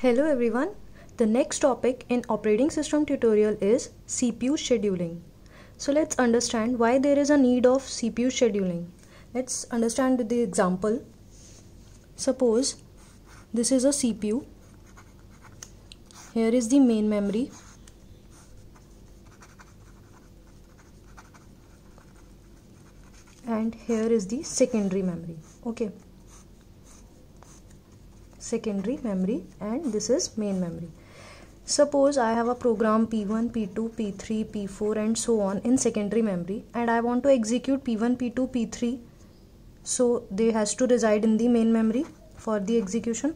Hello everyone. The next topic in operating system tutorial is CPU scheduling. So let's understand why there is a need of CPU scheduling. Let's understand the example. Suppose this is a CPU. Here is the main memory. And here is the secondary memory. Okay secondary memory and this is main memory suppose i have a program p1 p2 p3 p4 and so on in secondary memory and i want to execute p1 p2 p3 so they has to reside in the main memory for the execution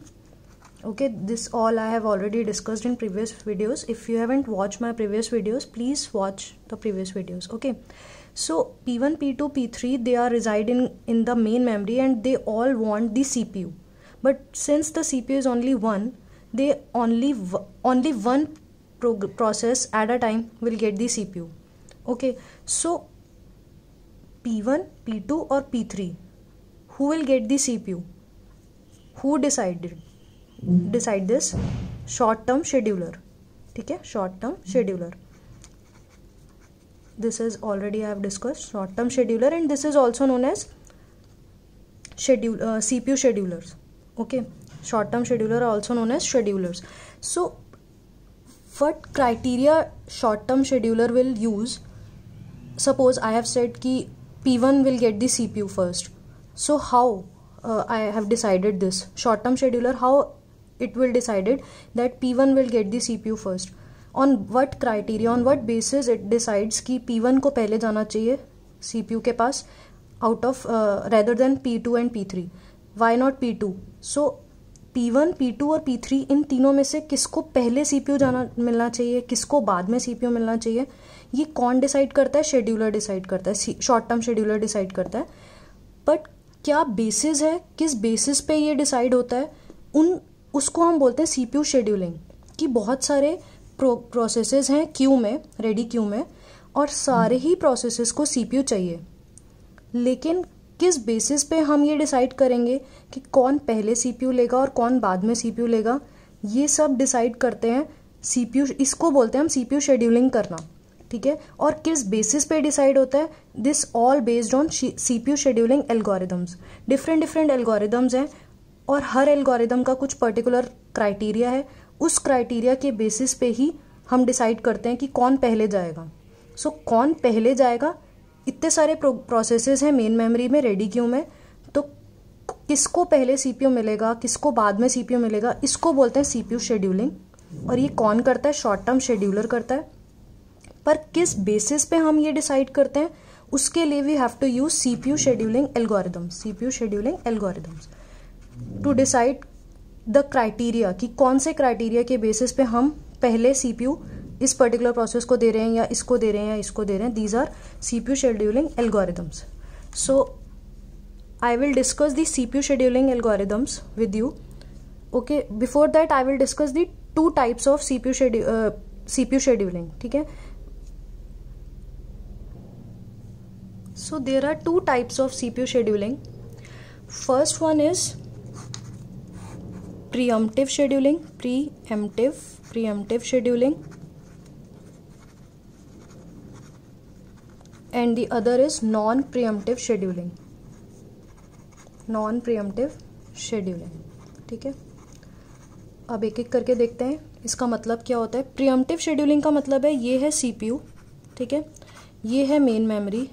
okay this all i have already discussed in previous videos if you haven't watched my previous videos please watch the previous videos okay so p1 p2 p3 they are residing in the main memory and they all want the cpu but since the cpu is only one they only only one process at a time will get the cpu okay so p1 p2 or p3 who will get the cpu who decided decide this short term scheduler Okay, short term scheduler. this is already I have discussed short term scheduler and this is also known as schedule uh, CPU schedulers okay short term scheduler are also known as schedulers so what criteria short term scheduler will use suppose i have said ki p1 will get the cpu first so how uh, i have decided this short term scheduler how it will decided that p1 will get the cpu first on what criteria on what basis it decides ki p1 को पहले जाना चाहिए cpu के पास out of uh, rather than p2 and p3 why not P two so P one P two और P three इन तीनों में से किसको पहले सी पी यू जाना मिलना चाहिए किसको बाद में सी पी यू मिलना चाहिए ये कौन डिसाइड करता है शेड्यूलर डिसाइड करता है शॉर्ट टर्म शेड्यूलर डिसाइड करता है बट क्या बेसिस है किस बेसिस पे ये डिसाइड होता है उन उसको हम बोलते हैं सी पी यू शेड्यूलिंग कि बहुत सारे प्रो हैं क्यू में रेडी क्यू में और सारे ही प्रोसेस को सी पी यू चाहिए लेकिन किस बेसिस पे हम ये डिसाइड करेंगे कि कौन पहले सीपीयू लेगा और कौन बाद में सीपीयू लेगा ये सब डिसाइड करते हैं सीपीयू इसको बोलते हैं हम सीपीयू शेड्यूलिंग करना ठीक है और किस बेसिस पे डिसाइड होता है this all based on CPU scheduling algorithms different different algorithms हैं और हर एल्गोरिदम का कुछ पर्टिकुलर क्राइटेरिया है उस क्राइटेरिया के बेसिस पे ही हम डिसाइड करते हैं कि कौन पहले जाएगा सो so, कौन पहले जाएगा इतने सारे प्रोसेसेस हैं मेन मेमोरी में रेडी क्यू में तो किसको पहले सीपीयू मिलेगा किसको बाद में सीपीयू मिलेगा इसको बोलते हैं सीपीयू शेड्यूलिंग और ये कौन करता है शॉर्ट टर्म शेड्यूलर करता है पर किस बेसिस पे हम ये डिसाइड करते हैं उसके लिए we have to use CPU scheduling algorithm CPU scheduling algorithms to decide the criteria कि कौन से क्राइटेरिया के बेसिस पे हम पहले सीपीयू इस पर्टिकुलर प्रोसेस को दे रहे हैं या इसको दे रहे हैं या इसको दे रहे हैं these are C P U scheduling algorithms so I will discuss the C P U scheduling algorithms with you okay before that I will discuss the two types of C P U शेड्यू C P U scheduling ठीक है so so there are two types of cpu scheduling first one is preemptive scheduling preemptive preemptive scheduling and the other is non preemptive scheduling non preemptive scheduling ठीक है अब एक एक करके देखते हैं इसका मतलब क्या होता है प्रियमटिव शेड्यूलिंग का मतलब है ये है सीपीयू ठीक है ये है मेन मेमोरी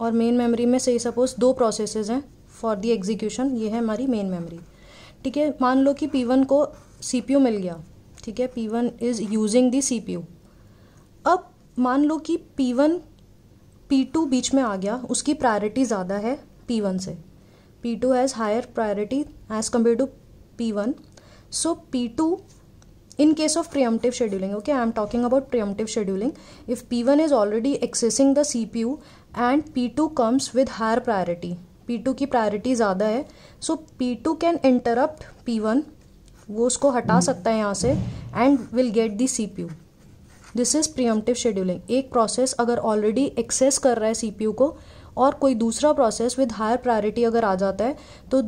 और मेन मेमोरी में सही सपोज दो प्रोसेसेस हैं फॉर दी एग्जीक्यूशन ये है हमारी मेन मेमोरी ठीक है मान लो कि पी वन को सी पी यू मिल गया ठीक है P one is using the C P U अब मान लो कि पी वन पी टू बीच में आ गया उसकी प्रायोरिटी ज़्यादा है पी वन से P two has higher priority as compare to P one so P two in case of preemptive scheduling okay I am talking about preemptive scheduling if P one is already accessing the C P U and P two comes with higher priority P two की priority ज़्यादा है so P two can interrupt P one वो उसको हटा सकता है यहाँ से and will get the C P U this is preemptive scheduling एक प्रोसेस अगर ऑलरेडी एक्सेस कर रहा है सीपीयू को और कोई दूसरा प्रोसेस विद हायर प्रायोरिटी अगर आ जाता है तो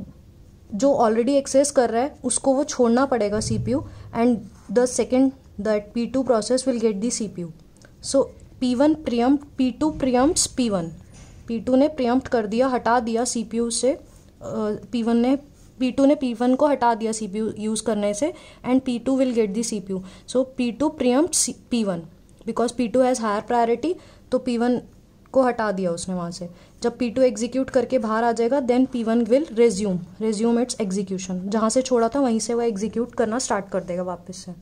जो ऑलरेडी एक्सेस कर रहा है उसको वो छोड़ना पड़ेगा CPU and the second that P two process will get the CPU so P one preempt P two preempts P one P two ने प्रियम्प्ट कर दिया हटा दिया सीपीयू से पी वन ने पी टू ने पी वन को हटा दिया यू यूज़ करने से and P two will get the C P U so P two preempt P one because P two has higher priority तो पी वन को हटा दिया उसने वहाँ से जब पी टू एग्जीक्यूट करके बाहर आ जाएगा then P one will resume resume its execution जहाँ से छोड़ा था वहीं से वह एग्जीक्यूट करना स्टार्ट कर देगा वापस से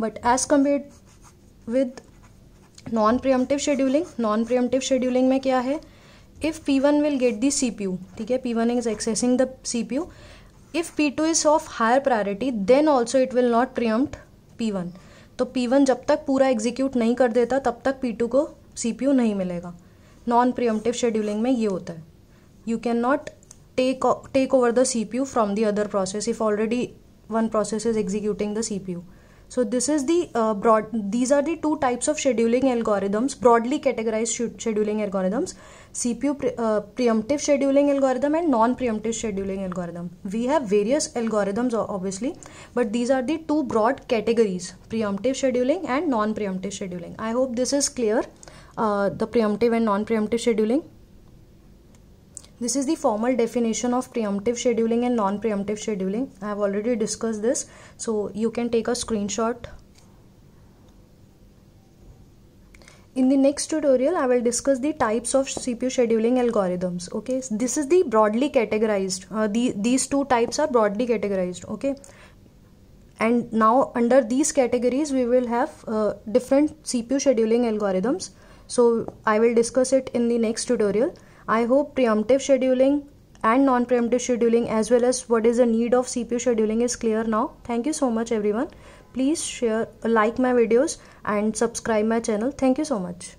but as compare with non preemptive scheduling non preemptive scheduling में क्या है if P one will get the C P U ठीक है is accessing the C P U if P two is of higher priority then also it will not preempt P one तो one जब तक पूरा execute नहीं कर देता तब तक पी टू को सी पी यू नहीं मिलेगा नॉन प्रियमटिव शेड्यूलिंग में ये होता है you can not take take over the C P U from the other process if already one process is executing the C P U So this is the uh, broad, these are the two types of scheduling algorithms, broadly categorized scheduling algorithms, CPU pre uh, preemptive scheduling algorithm and non-preemptive scheduling algorithm. We have various algorithms obviously, but these are the two broad categories, preemptive scheduling and non-preemptive scheduling. I hope this is clear, uh, the preemptive and non-preemptive scheduling. This is the formal definition of preemptive scheduling and non-preemptive scheduling. I have already discussed this, so you can take a screenshot. In the next tutorial, I will discuss the types of CPU scheduling algorithms. Okay, this is the broadly categorized. Uh, the, these two types are broadly categorized. Okay, and now under these categories, we will have uh, different CPU scheduling algorithms. So I will discuss it in the next tutorial. I hope preemptive scheduling and non-preemptive scheduling as well as what is the need of CPU scheduling is clear now. Thank you so much everyone. Please share, like my videos and subscribe my channel. Thank you so much.